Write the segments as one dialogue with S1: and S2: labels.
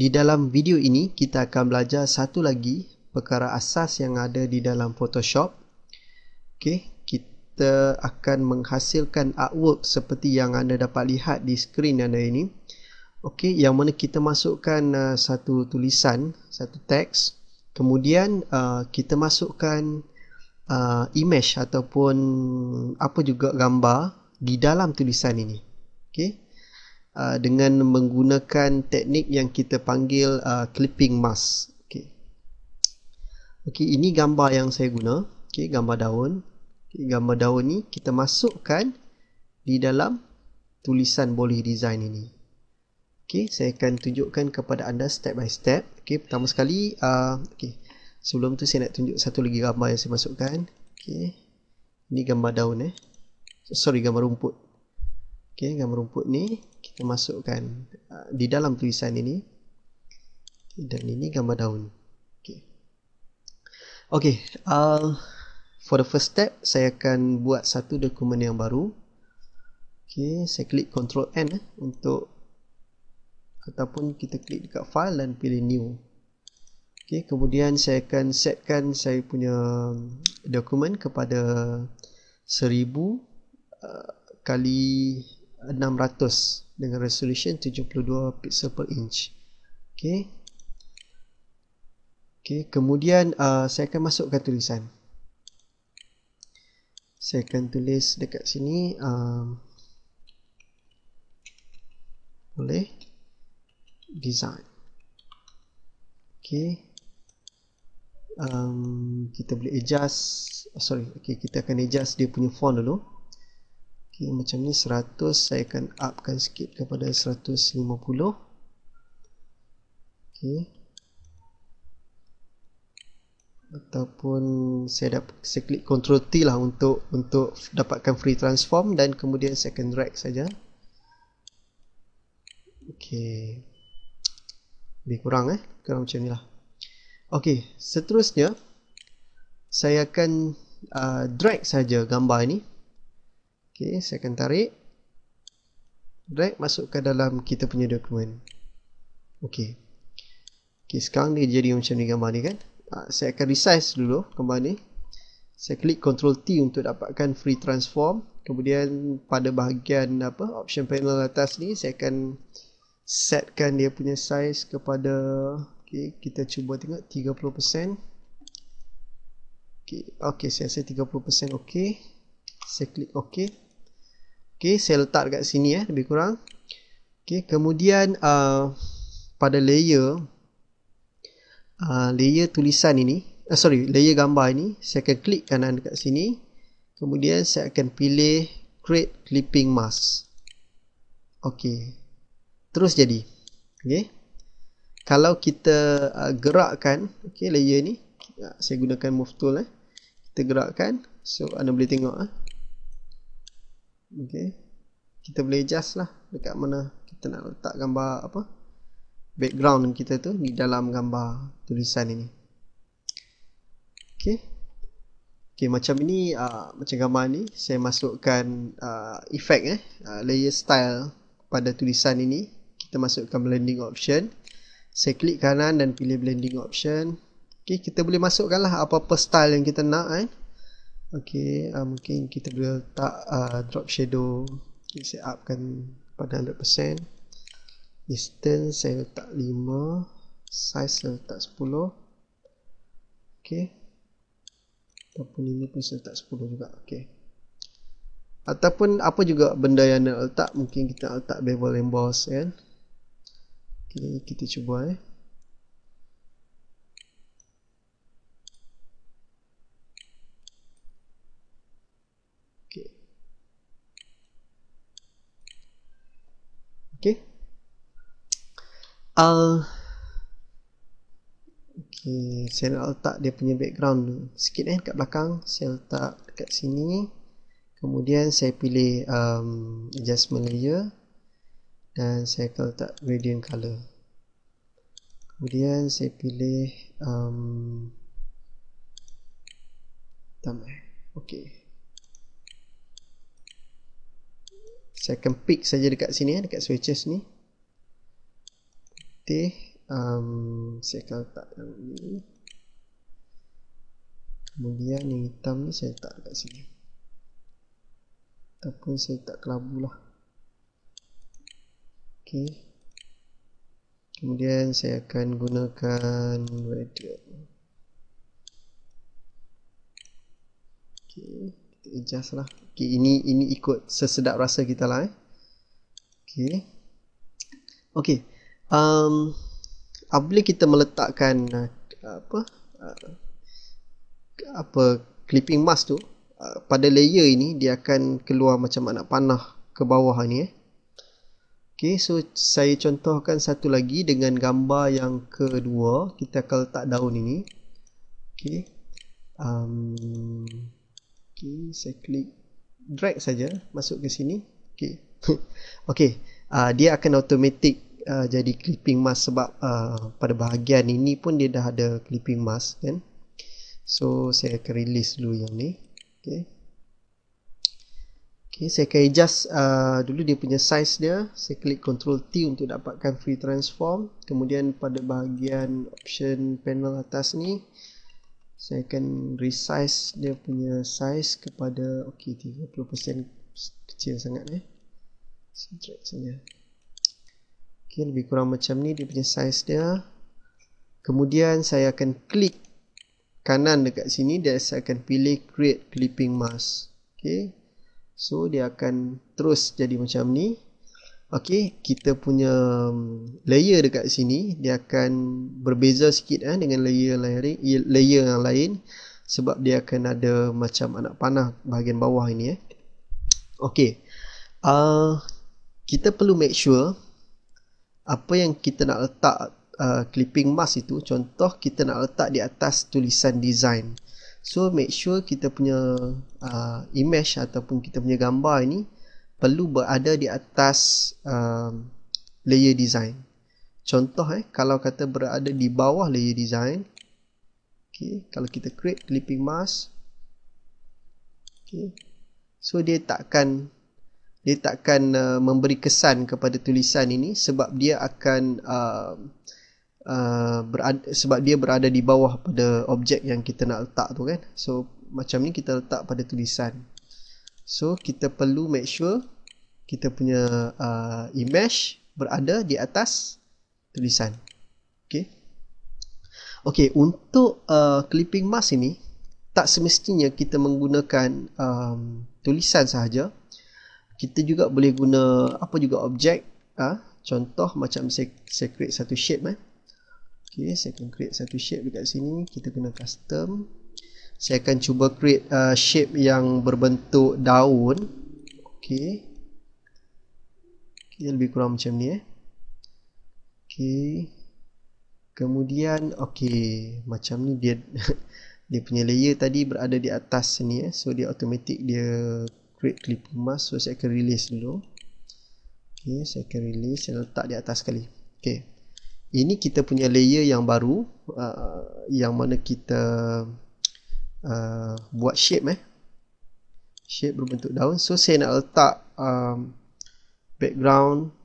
S1: Di dalam video ini, kita akan belajar satu lagi perkara asas yang ada di dalam Photoshop. Okey, kita akan menghasilkan artwork seperti yang anda dapat lihat di skrin anda ini. Okey, yang mana kita masukkan uh, satu tulisan, satu teks. Kemudian uh, kita masukkan uh, image ataupun apa juga gambar di dalam tulisan ini. Okey. Uh, dengan menggunakan teknik yang kita panggil uh, clipping mask. Okey. Okey, ini gambar yang saya guna. Okey, gambar daun. Okay, gambar daun ni kita masukkan di dalam tulisan boleh design ini. Okey, saya akan tunjukkan kepada anda step by step. Okey, pertama sekali uh, okey. Sebelum tu saya nak tunjuk satu lagi gambar yang saya masukkan. Okey. Ini gambar daun eh. Sorry, gambar rumput. Okey, gambar rumput ni kita masukkan uh, di dalam tulisan ini dan ini gambar daun okey Okay. uh, for the first step saya akan buat satu dokumen yang baru okey saya klik control n eh, untuk ataupun kita klik dekat file dan pilih new okey kemudian saya akan setkan saya punya dokumen kepada seribu uh, kali 600 dengan resolution 72 pixel per inch. Okey. Okey, kemudian uh, saya akan masukkan tulisan. Saya akan tulis dekat sini um, boleh design. Okey. Um, kita boleh adjust sorry, okey kita akan adjust dia punya font dulu okay, macam ni 100 saya akan upkan sikit kepada 150 Okay, ataupun saya dapat saya klik control T lah untuk untuk dapatkan free transform dan kemudian saya akan drag saja Okay, lebih kurang eh kurang macam ni lah Okay, seterusnya saya akan uh, drag saja gambar ini. Okey, saya akan tarik. Drag masuk ke dalam kita punya dokumen. Okey. Okey, sekarang dia jadi macam ni gambar ni kan. Ah, saya akan resize dulu gambar ni. Saya klik Ctrl T untuk dapatkan free transform. Kemudian pada bahagian apa option panel atas ni saya akan setkan dia punya size kepada okey kita cuba tengok 30%. Okey okey saya rasa 30% okey. Saya klik okey. Okey, saya letak dekat sini eh, lebih kurang. Okey, kemudian uh, pada layer uh, layer tulisan ini, uh, sorry, layer gambar ini, saya akan klik kanan dekat sini. Kemudian saya akan pilih create clipping mask. Okey. Terus jadi. Okey. Kalau kita uh, gerakkan okey layer ni, uh, saya gunakan move tool eh. Kita gerakkan. So anda boleh tengok Eh. Okay, kita boleh adjust lah dekat mana kita nak letak gambar apa background kita tu di dalam gambar tulisan ini Okay, okey macam ini uh, macam gambar ni saya masukkan uh, effect eh uh, layer style pada tulisan ini kita masukkan blending option saya klik kanan dan pilih blending option Okay, kita boleh masukkanlah apa-apa style yang kita nak eh Okay, uh, mungkin kita boleh letak uh, drop shadow Kita set up kan pada 100% Distance saya letak 5 Size saya letak 10 Okay Ataupun ini pun saya letak 10 juga Okay Ataupun apa juga benda yang nak letak Mungkin kita letak bevel emboss kan Okay, kita cuba eh I'll Okay, saya nak letak dia punya background tu sikit eh kat belakang saya letak kat sini kemudian saya pilih um, adjustment layer dan saya akan letak gradient color kemudian saya pilih um, hitam eh ok saya akan pick saja dekat sini eh dekat switches ni putih um, saya akan letak dalam ni kemudian yang hitam ni saya letak kat sini ataupun saya letak kelabu lah ok kemudian saya akan gunakan radial ok kita adjust lah ok ini, ini ikut sesedap rasa kita lah eh ok ok um, apabila kita meletakkan eh, apa eh, apa clipping mask tu eh, pada layer ini dia akan keluar macam anak panah ke bawah ni eh Okay, so saya contohkan satu lagi dengan gambar yang kedua. Kita akan letak daun ini. Okay. Um, okay, saya klik drag saja masuk ke sini. Okay. okay, uh, dia akan automatic uh, jadi clipping mask sebab uh, pada bahagian ini pun dia dah ada clipping mask kan so saya akan release dulu yang ni okay. Okay, saya akan adjust uh, dulu dia punya size dia saya klik ctrl T untuk dapatkan free transform kemudian pada bahagian option panel atas ni saya akan resize dia punya size kepada okay, 30% kecil sangat eh. saya drag saja Okay, lebih kurang macam ni dia punya size dia. Kemudian saya akan klik kanan dekat sini dan saya akan pilih create clipping mask. Okay. So dia akan terus jadi macam ni. Okay, kita punya um, layer dekat sini dia akan berbeza sikit eh, dengan layer, layer, layer yang lain sebab dia akan ada macam anak panah bahagian bawah ini. Eh. Okay, uh, ah, kita perlu make sure apa yang kita nak letak uh, clipping mask itu contoh kita nak letak di atas tulisan design so make sure kita punya uh, image ataupun kita punya gambar ini perlu berada di atas uh, layer design contoh eh kalau kata berada di bawah layer design okay kalau kita create clipping mask okay so dia takkan dia takkan uh, memberi kesan kepada tulisan ini sebab dia akan uh, uh, berada, sebab dia berada di bawah pada objek yang kita nak letak tu kan so macam ni kita letak pada tulisan so kita perlu make sure kita punya uh, image berada di atas tulisan ok ok untuk uh, clipping mask ini tak semestinya kita menggunakan um, tulisan sahaja kita juga boleh guna apa juga objek ah ha? contoh macam saya, saya create satu shape eh okey saya akan create satu shape dekat sini kita guna custom saya akan cuba create uh, shape yang berbentuk daun okey okay, lebih kurang macam ni eh okey kemudian okey macam ni dia dia punya layer tadi berada di atas sini eh so dia automatik dia create clip mask so saya akan release dulu ok saya akan release saya letak di atas sekali ok ini kita punya layer yang baru uh, yang mana kita uh, buat shape eh shape berbentuk daun so saya nak letak um, background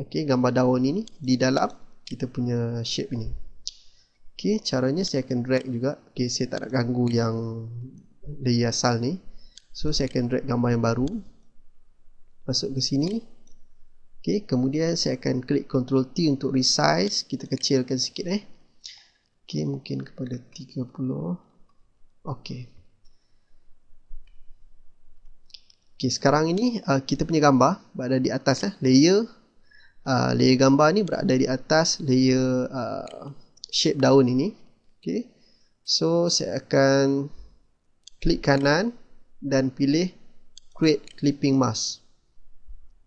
S1: ok gambar daun ini di dalam kita punya shape ini ok caranya saya akan drag juga ok saya tak nak ganggu yang layer asal ni So saya akan drag gambar yang baru Masuk ke sini Okay, kemudian saya akan klik Ctrl T untuk resize Kita kecilkan sikit eh Okay, mungkin kepada 30 Okay Okay, sekarang ini uh, kita punya gambar berada di atas eh, layer uh, layer gambar ni berada di atas layer uh, shape daun ini okay. so saya akan klik kanan dan pilih create clipping mask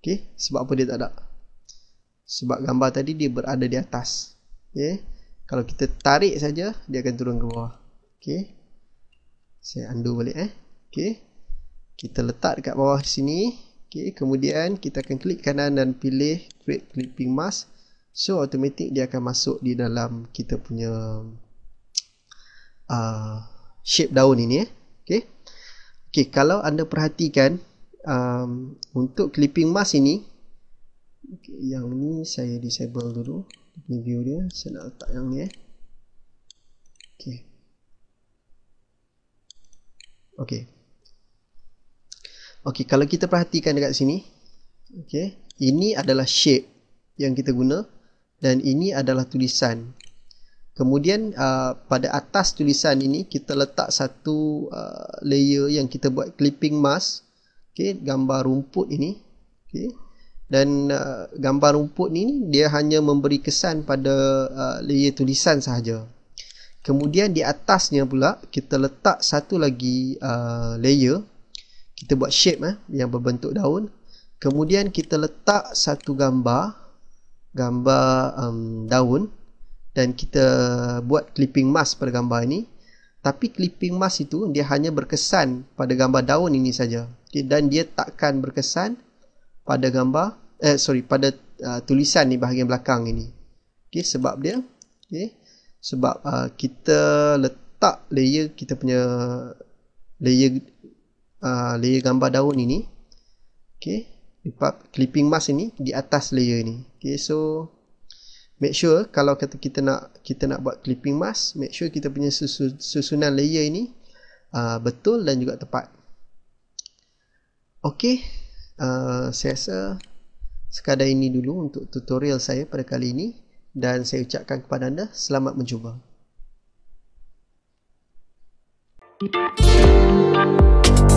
S1: ok, sebab apa dia tak ada sebab gambar tadi dia berada di atas ok, kalau kita tarik saja dia akan turun ke bawah ok, saya undo balik eh ok, kita letak dekat bawah sini ok, kemudian kita akan klik kanan dan pilih create clipping mask so automatic dia akan masuk di dalam kita punya uh, shape daun ini eh ok Okay, kalau anda perhatikan um, untuk clipping mask ini okay, yang ni saya disable dulu view dia, saya nak letak yang ni eh. Okay. Okay. Okay, kalau kita perhatikan dekat sini, okay, ini adalah shape yang kita guna dan ini adalah tulisan Kemudian uh, pada atas tulisan ini kita letak satu uh, layer yang kita buat clipping mask. Okey, gambar rumput ini. Okey. Dan uh, gambar rumput ni dia hanya memberi kesan pada uh, layer tulisan sahaja. Kemudian di atasnya pula kita letak satu lagi uh, layer. Kita buat shape eh, yang berbentuk daun. Kemudian kita letak satu gambar. Gambar um, daun. Daun dan kita buat clipping mask pada gambar ini tapi clipping mask itu dia hanya berkesan pada gambar daun ini saja dan dia takkan berkesan pada gambar eh sorry pada uh, tulisan di bahagian belakang ini okey sebab dia okey sebab uh, kita letak layer kita punya layer uh, layer gambar daun ini okey clipping mask ini di atas layer ini okey so make sure kalau kata kita nak kita nak buat clipping mask make sure kita punya susunan layer ini uh, betul dan juga tepat ok uh, saya rasa sekadar ini dulu untuk tutorial saya pada kali ini dan saya ucapkan kepada anda selamat mencuba Thank you.